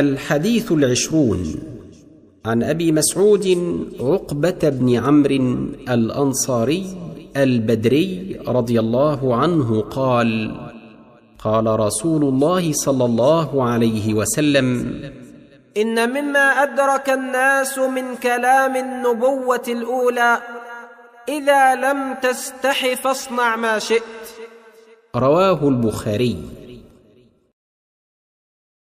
الحديث العشرون عن ابي مسعود عقبه بن عمرو الانصاري البدري رضي الله عنه قال قال رسول الله صلى الله عليه وسلم ان مما ادرك الناس من كلام النبوه الاولى اذا لم تستح فاصنع ما شئت رواه البخاري